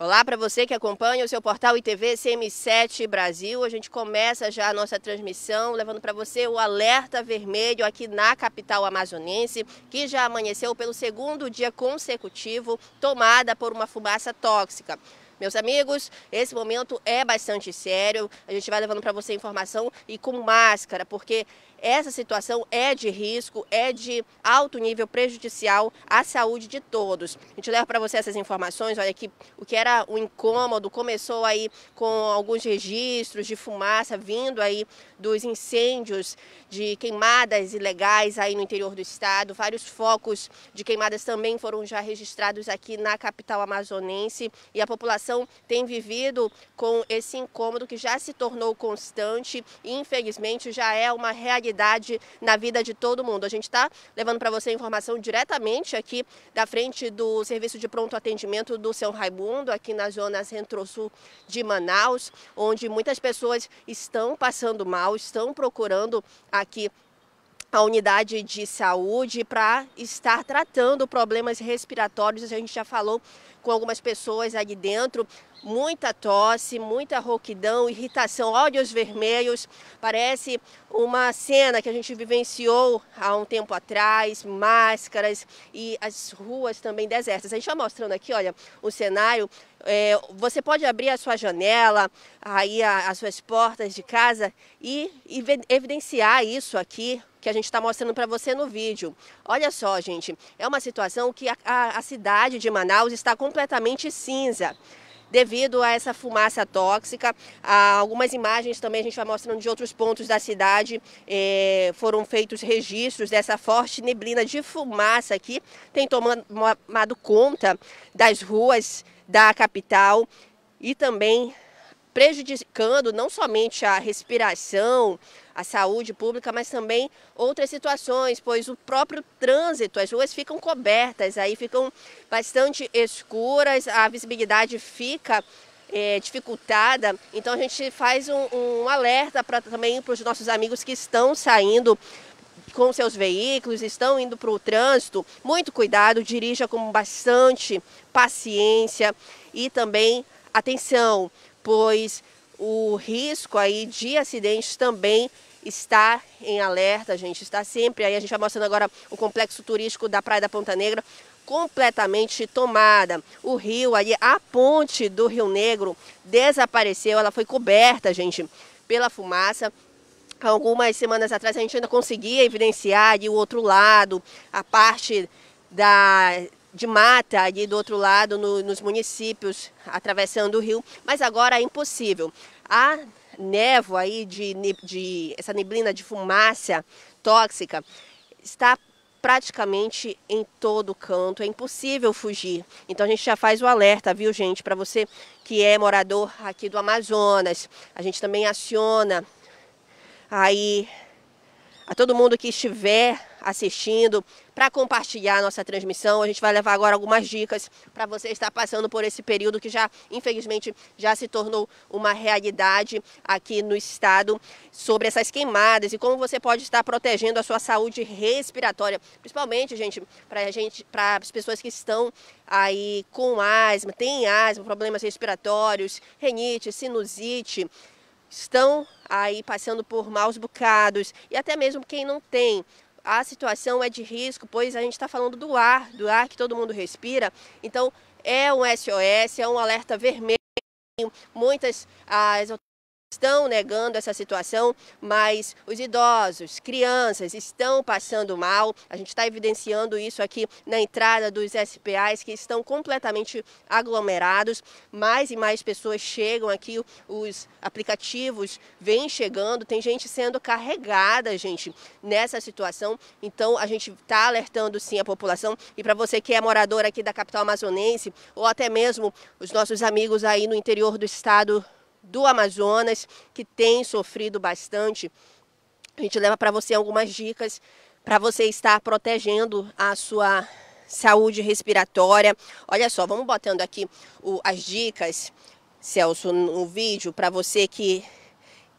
Olá para você que acompanha o seu portal ITV CM7 Brasil. A gente começa já a nossa transmissão levando para você o alerta vermelho aqui na capital amazonense, que já amanheceu pelo segundo dia consecutivo tomada por uma fumaça tóxica. Meus amigos, esse momento é bastante sério. A gente vai levando para você informação e com máscara, porque essa situação é de risco, é de alto nível prejudicial à saúde de todos. A gente leva para você essas informações. Olha aqui, o que era um incômodo começou aí com alguns registros de fumaça vindo aí dos incêndios de queimadas ilegais aí no interior do estado. Vários focos de queimadas também foram já registrados aqui na capital amazonense e a população população tem vivido com esse incômodo que já se tornou constante e, infelizmente, já é uma realidade na vida de todo mundo. A gente está levando para você informação diretamente aqui da frente do Serviço de Pronto Atendimento do São Raimundo, aqui na zona centro-sul de Manaus, onde muitas pessoas estão passando mal, estão procurando aqui a unidade de saúde para estar tratando problemas respiratórios. A gente já falou com algumas pessoas ali dentro, muita tosse, muita rouquidão, irritação, olhos vermelhos. Parece uma cena que a gente vivenciou há um tempo atrás, máscaras e as ruas também desertas. A gente está mostrando aqui, olha, o cenário é, você pode abrir a sua janela, aí a, as suas portas de casa e, e evidenciar isso aqui que a gente está mostrando para você no vídeo. Olha só, gente, é uma situação que a, a, a cidade de Manaus está completamente cinza devido a essa fumaça tóxica. algumas imagens também a gente vai mostrando de outros pontos da cidade. É, foram feitos registros dessa forte neblina de fumaça aqui. Tem tomado conta das ruas da capital e também prejudicando não somente a respiração, a saúde pública, mas também outras situações, pois o próprio trânsito, as ruas ficam cobertas, aí ficam bastante escuras, a visibilidade fica é, dificultada. Então a gente faz um, um alerta para também para os nossos amigos que estão saindo com seus veículos, estão indo para o trânsito, muito cuidado, dirija com bastante paciência e também atenção, pois o risco aí de acidentes também está em alerta, a gente está sempre aí. A gente vai tá mostrando agora o complexo turístico da Praia da Ponta Negra completamente tomada. O rio ali, a ponte do Rio Negro desapareceu, ela foi coberta, gente, pela fumaça algumas semanas atrás a gente ainda conseguia evidenciar de o outro lado, a parte da, de mata ali do outro lado, no, nos municípios, atravessando o rio, mas agora é impossível. A névoa aí, de, de essa neblina de fumaça tóxica, está praticamente em todo canto, é impossível fugir. Então a gente já faz o alerta, viu gente, para você que é morador aqui do Amazonas. A gente também aciona aí a todo mundo que estiver assistindo para compartilhar nossa transmissão. A gente vai levar agora algumas dicas para você estar passando por esse período que já, infelizmente, já se tornou uma realidade aqui no estado sobre essas queimadas e como você pode estar protegendo a sua saúde respiratória, principalmente, gente, para gente, para as pessoas que estão aí com asma, têm asma, problemas respiratórios, renite, sinusite, estão aí passando por maus bocados e até mesmo quem não tem. A situação é de risco, pois a gente está falando do ar, do ar que todo mundo respira. Então é um SOS, é um alerta vermelho. Muitas as estão negando essa situação, mas os idosos, crianças estão passando mal. A gente está evidenciando isso aqui na entrada dos SPAs que estão completamente aglomerados. Mais e mais pessoas chegam aqui, os aplicativos vêm chegando, tem gente sendo carregada, gente, nessa situação. Então a gente está alertando sim a população. E para você que é morador aqui da capital amazonense ou até mesmo os nossos amigos aí no interior do estado do Amazonas, que tem sofrido bastante. A gente leva para você algumas dicas para você estar protegendo a sua saúde respiratória. Olha só, vamos botando aqui o, as dicas, Celso, no vídeo, para você que,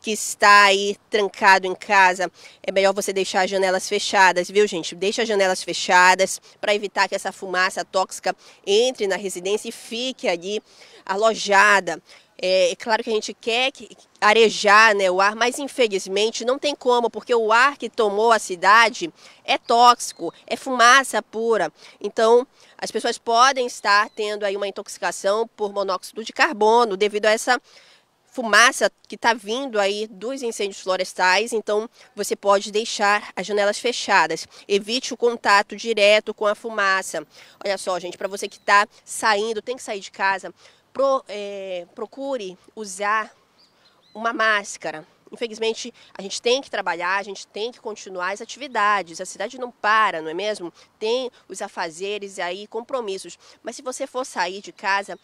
que está aí trancado em casa. É melhor você deixar as janelas fechadas, viu, gente? Deixa as janelas fechadas para evitar que essa fumaça tóxica entre na residência e fique ali alojada. É, é, claro que a gente quer que, arejar né, o ar, mas infelizmente não tem como, porque o ar que tomou a cidade é tóxico, é fumaça pura. Então, as pessoas podem estar tendo aí uma intoxicação por monóxido de carbono devido a essa fumaça que está vindo aí dos incêndios florestais, então você pode deixar as janelas fechadas. Evite o contato direto com a fumaça. Olha só, gente, para você que está saindo, tem que sair de casa, pro, é, procure usar uma máscara. Infelizmente, a gente tem que trabalhar, a gente tem que continuar as atividades. A cidade não para, não é mesmo? Tem os afazeres e aí compromissos. Mas se você for sair de casa,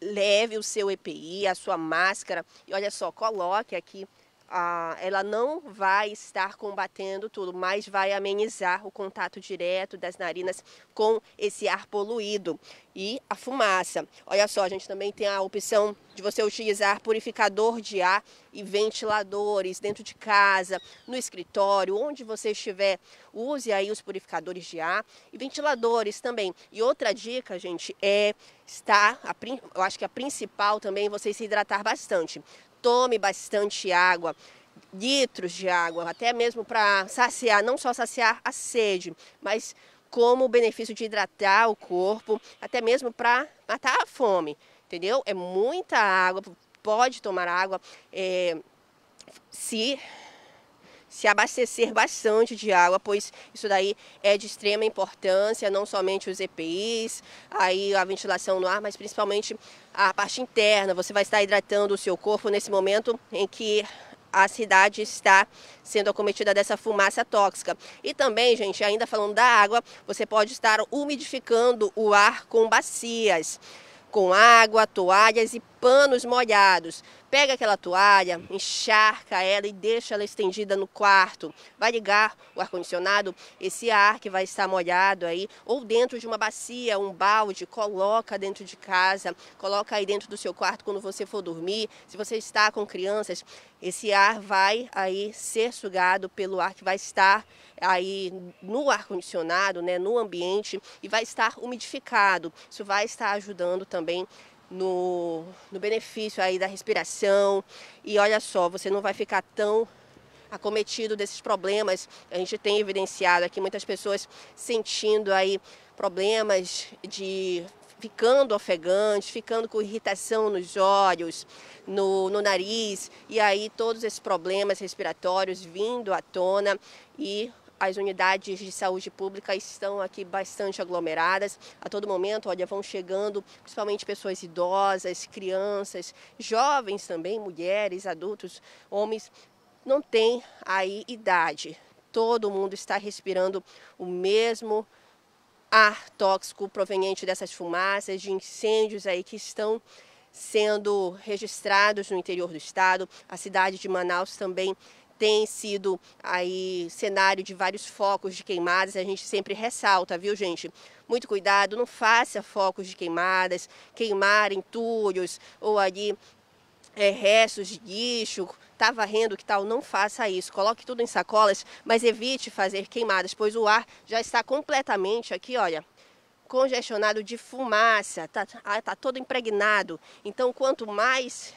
leve o seu EPI, a sua máscara e olha só, coloque aqui ah, ela não vai estar combatendo tudo, mas vai amenizar o contato direto das narinas com esse ar poluído e a fumaça. Olha só, a gente também tem a opção de você utilizar purificador de ar e ventiladores dentro de casa, no escritório, onde você estiver, use aí os purificadores de ar e ventiladores também. E outra dica, gente, é estar, eu acho que a principal também, é você se hidratar bastante tome bastante água, litros de água, até mesmo para saciar, não só saciar a sede, mas como o benefício de hidratar o corpo, até mesmo para matar a fome, entendeu? É muita água, pode tomar água, é, se se abastecer bastante de água, pois isso daí é de extrema importância, não somente os EPIs, aí a ventilação no ar, mas principalmente a parte interna. Você vai estar hidratando o seu corpo nesse momento em que a cidade está sendo acometida dessa fumaça tóxica. E também, gente, ainda falando da água, você pode estar umidificando o ar com bacias, com água, toalhas e panos molhados. Pega aquela toalha, encharca ela e deixa ela estendida no quarto. Vai ligar o ar-condicionado, esse ar que vai estar molhado aí, ou dentro de uma bacia, um balde, coloca dentro de casa, coloca aí dentro do seu quarto quando você for dormir. Se você está com crianças, esse ar vai aí ser sugado pelo ar que vai estar aí no ar-condicionado, né, no ambiente, e vai estar umidificado. Isso vai estar ajudando também no, no benefício aí da respiração. E olha só, você não vai ficar tão acometido desses problemas. A gente tem evidenciado aqui muitas pessoas sentindo aí problemas de ficando ofegante, ficando com irritação nos olhos, no, no nariz, e aí todos esses problemas respiratórios vindo à tona e as unidades de saúde pública estão aqui bastante aglomeradas. A todo momento, olha, vão chegando principalmente pessoas idosas, crianças, jovens também, mulheres, adultos, homens. Não tem aí idade. Todo mundo está respirando o mesmo ar tóxico proveniente dessas fumaças, de incêndios aí que estão sendo registrados no interior do estado. A cidade de Manaus também tem sido aí cenário de vários focos de queimadas, a gente sempre ressalta, viu gente? Muito cuidado, não faça focos de queimadas, queimar entulhos ou ali é, restos de lixo, tá varrendo que tal, não faça isso. Coloque tudo em sacolas, mas evite fazer queimadas, pois o ar já está completamente aqui, olha, congestionado de fumaça, está ah, tá todo impregnado. Então, quanto mais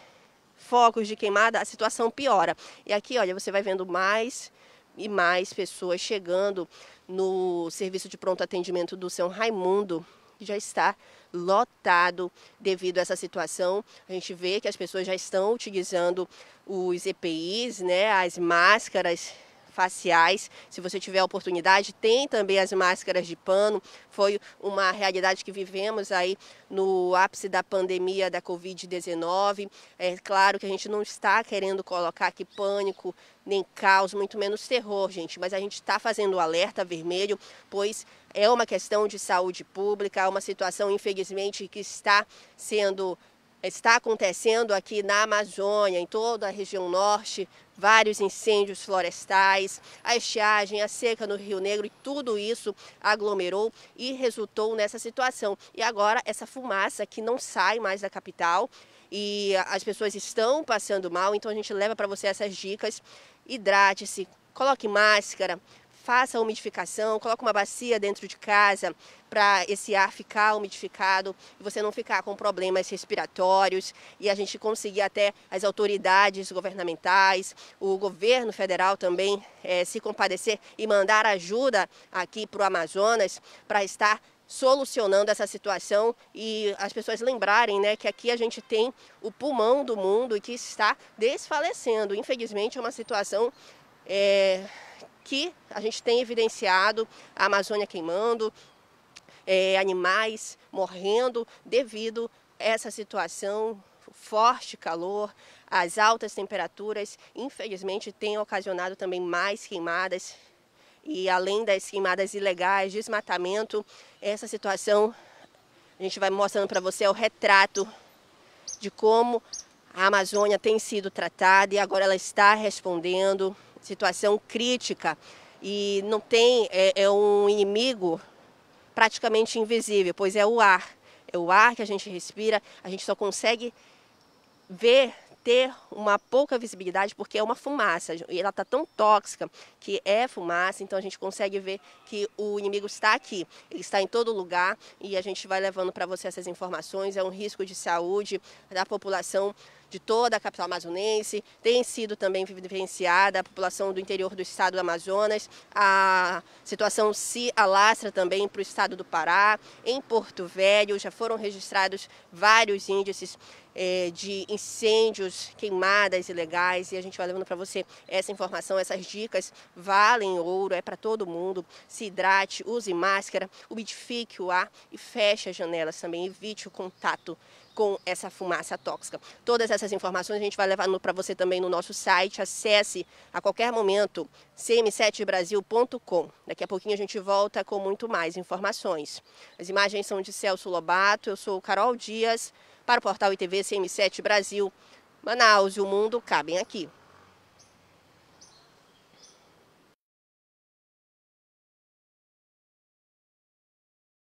focos de queimada, a situação piora. E aqui, olha, você vai vendo mais e mais pessoas chegando no serviço de pronto atendimento do São Raimundo, que já está lotado devido a essa situação. A gente vê que as pessoas já estão utilizando os EPIs, né, as máscaras faciais. Se você tiver a oportunidade, tem também as máscaras de pano. Foi uma realidade que vivemos aí no ápice da pandemia da Covid-19. É claro que a gente não está querendo colocar aqui pânico, nem caos, muito menos terror, gente, mas a gente está fazendo o alerta vermelho, pois é uma questão de saúde pública, é uma situação, infelizmente, que está sendo está acontecendo aqui na Amazônia, em toda a região norte, vários incêndios florestais, a estiagem, a seca no Rio Negro e tudo isso aglomerou e resultou nessa situação. E agora essa fumaça que não sai mais da capital e as pessoas estão passando mal, então a gente leva para você essas dicas. Hidrate-se, coloque máscara, faça a umidificação, coloque uma bacia dentro de casa para esse ar ficar umidificado e você não ficar com problemas respiratórios e a gente conseguir até as autoridades governamentais, o governo federal também é, se compadecer e mandar ajuda aqui para o Amazonas para estar solucionando essa situação e as pessoas lembrarem né, que aqui a gente tem o pulmão do mundo que está desfalecendo. Infelizmente é uma situação é que a gente tem evidenciado a Amazônia queimando, é, animais morrendo devido a essa situação forte calor, as altas temperaturas, infelizmente, têm ocasionado também mais queimadas. E além das queimadas ilegais, desmatamento, essa situação a gente vai mostrando para você é o retrato de como a Amazônia tem sido tratada e agora ela está respondendo situação crítica e não tem, é, é um inimigo praticamente invisível, pois é o ar. É o ar que a gente respira, a gente só consegue ver, ter uma pouca visibilidade porque é uma fumaça e ela está tão tóxica que é fumaça, então a gente consegue ver que o inimigo está aqui, ele está em todo lugar e a gente vai levando para você essas informações. É um risco de saúde da população de toda a capital amazonense, tem sido também vivenciada a população do interior do estado do Amazonas, a situação se alastra também para o estado do Pará, em Porto Velho já foram registrados vários índices eh, de incêndios, queimadas ilegais e a gente vai levando para você essa informação, essas dicas valem ouro, é para todo mundo, se hidrate, use máscara, umidifique o ar e feche as janelas também, evite o contato com essa fumaça tóxica. Todas essas informações a gente vai levar para você também no nosso site. Acesse a qualquer momento cm7brasil.com. Daqui a pouquinho a gente volta com muito mais informações. As imagens são de Celso Lobato, eu sou Carol Dias, para o portal ITV CM7 Brasil. Manaus e o mundo cabem aqui.